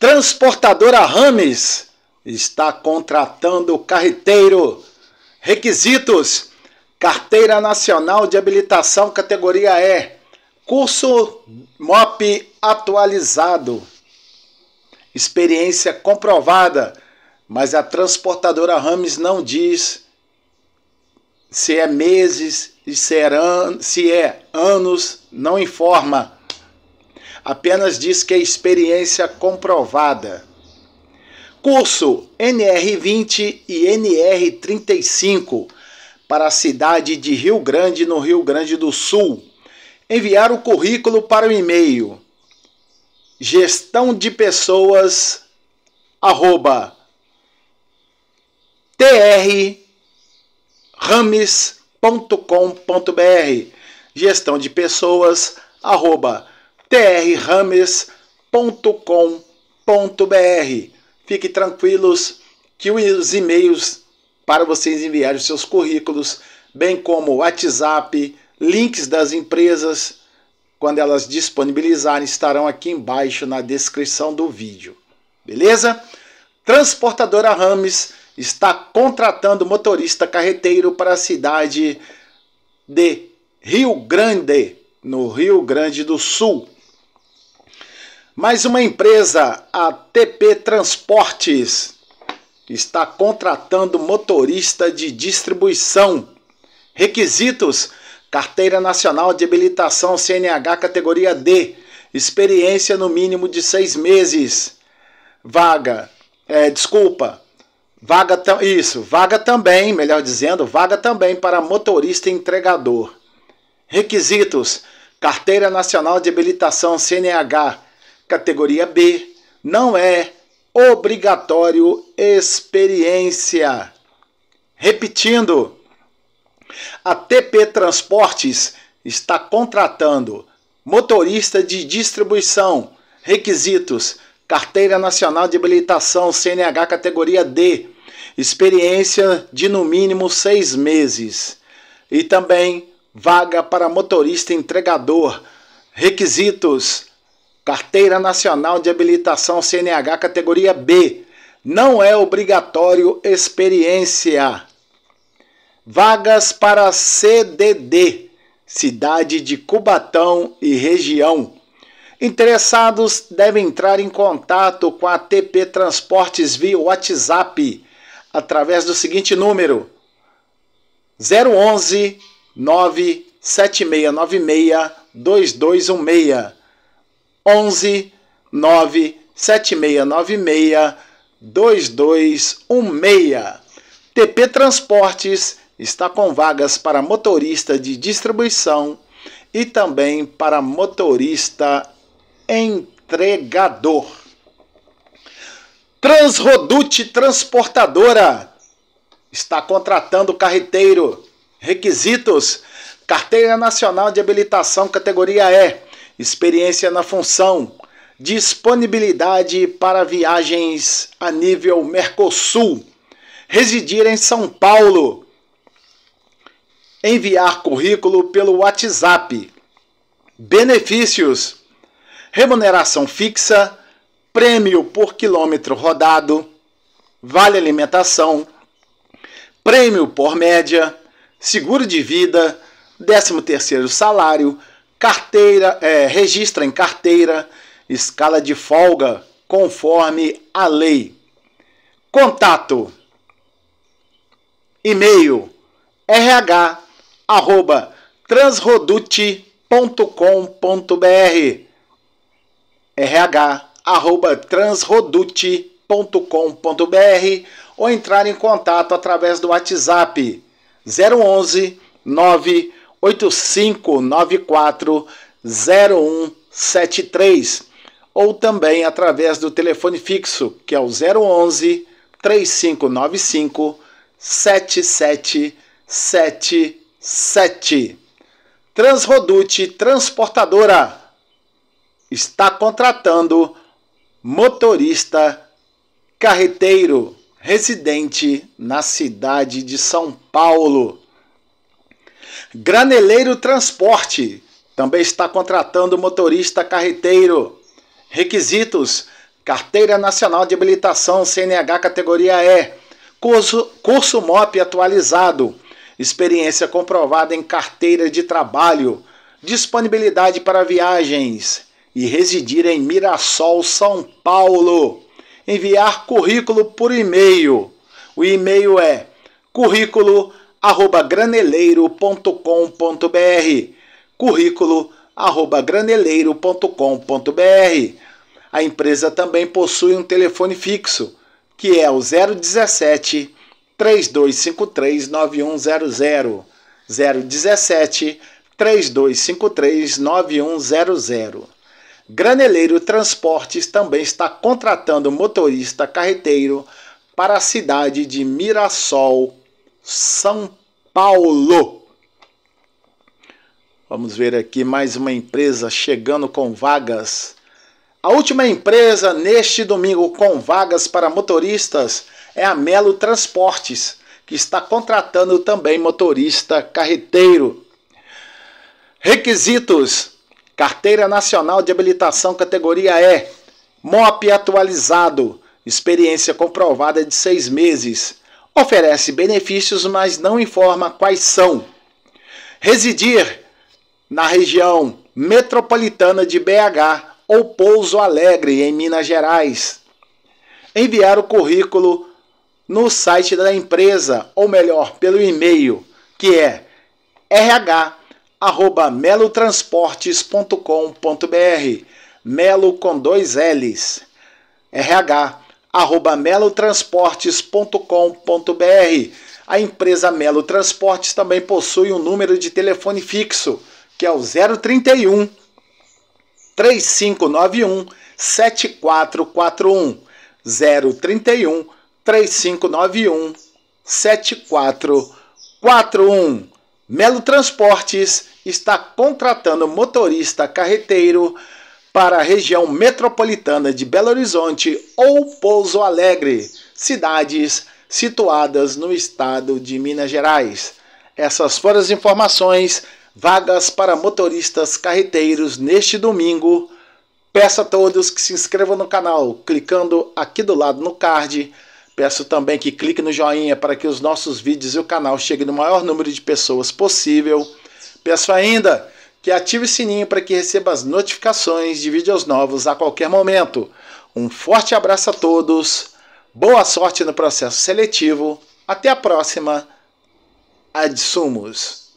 Transportadora Rames está contratando carreteiro. Requisitos: Carteira Nacional de Habilitação categoria E, curso MOP atualizado. Experiência comprovada, mas a transportadora Rames não diz se é meses, se é, se é anos, não informa apenas diz que é experiência comprovada. Curso NR20 e NR35 para a cidade de Rio Grande, no Rio Grande do Sul. Enviar o currículo para o e-mail gestão de pessoas arroba trrames.com.br gestão de pessoas arroba trrames.com.br. Fiquem tranquilos que os e-mails para vocês enviarem os seus currículos, bem como WhatsApp, links das empresas, quando elas disponibilizarem, estarão aqui embaixo na descrição do vídeo. Beleza? Transportadora Rames está contratando motorista carreteiro para a cidade de Rio Grande, no Rio Grande do Sul. Mais uma empresa, a TP Transportes, está contratando motorista de distribuição. Requisitos: Carteira Nacional de Habilitação CNH categoria D, experiência no mínimo de seis meses. Vaga, é, desculpa, vaga isso, vaga também, melhor dizendo, vaga também para motorista entregador. Requisitos: Carteira Nacional de Habilitação CNH Categoria B, não é obrigatório experiência. Repetindo, a TP Transportes está contratando motorista de distribuição, requisitos, carteira nacional de habilitação CNH categoria D, experiência de no mínimo seis meses e também vaga para motorista entregador, requisitos, Carteira Nacional de Habilitação CNH categoria B. Não é obrigatório experiência. Vagas para CDD, cidade de Cubatão e região. Interessados devem entrar em contato com a TP Transportes via WhatsApp através do seguinte número: 011 97696 2216. 11 97696 2216. TP Transportes está com vagas para motorista de distribuição e também para motorista entregador. Transrodute Transportadora está contratando carreteiro. Requisitos: Carteira Nacional de Habilitação categoria E experiência na função, disponibilidade para viagens a nível Mercosul, residir em São Paulo, enviar currículo pelo WhatsApp, benefícios, remuneração fixa, prêmio por quilômetro rodado, vale alimentação, prêmio por média, seguro de vida, 13 terceiro salário, carteira, é, registra em carteira, escala de folga conforme a lei. Contato: e-mail rh@transrodute.com.br rh@transrodute.com.br ou entrar em contato através do WhatsApp 011 9 8594 0173 ou também através do telefone fixo que é o 011 3595 7777. Transrodute Transportadora está contratando motorista carreteiro residente na cidade de São Paulo. Graneleiro Transporte também está contratando motorista carreteiro. Requisitos: Carteira Nacional de Habilitação CNH categoria E, curso, curso MOP atualizado, experiência comprovada em carteira de trabalho, disponibilidade para viagens e residir em Mirassol, São Paulo. Enviar currículo por e-mail. O e-mail é currículo arroba graneleiro.com.br, currículo arroba graneleiro.com.br. A empresa também possui um telefone fixo, que é o 017 3253 9100. 017 3253 9100. Graneleiro Transportes também está contratando motorista carreteiro para a cidade de Mirassol, são Paulo. Vamos ver aqui mais uma empresa chegando com vagas. A última empresa neste domingo com vagas para motoristas é a Melo Transportes, que está contratando também motorista carreteiro. Requisitos: Carteira Nacional de Habilitação categoria E, MOP atualizado, experiência comprovada de seis meses oferece benefícios, mas não informa quais são. Residir na região metropolitana de BH ou Pouso Alegre, em Minas Gerais. Enviar o currículo no site da empresa, ou melhor, pelo e-mail, que é rh@melotransportes.com.br, melo com dois L's. RH arroba melotransportes.com.br. A empresa Melo Transportes também possui um número de telefone fixo, que é o 031 3591 7441. 031 3591 7441. Melo Transportes está contratando motorista carreteiro para a região metropolitana de Belo Horizonte ou Pouso Alegre, cidades situadas no estado de Minas Gerais. Essas foram as informações. Vagas para motoristas carreteiros neste domingo. Peço a todos que se inscrevam no canal clicando aqui do lado no card. Peço também que clique no joinha para que os nossos vídeos e o canal cheguem no maior número de pessoas possível. Peço ainda que ative o sininho para que receba as notificações de vídeos novos a qualquer momento. Um forte abraço a todos, boa sorte no processo seletivo, até a próxima. Adsumos!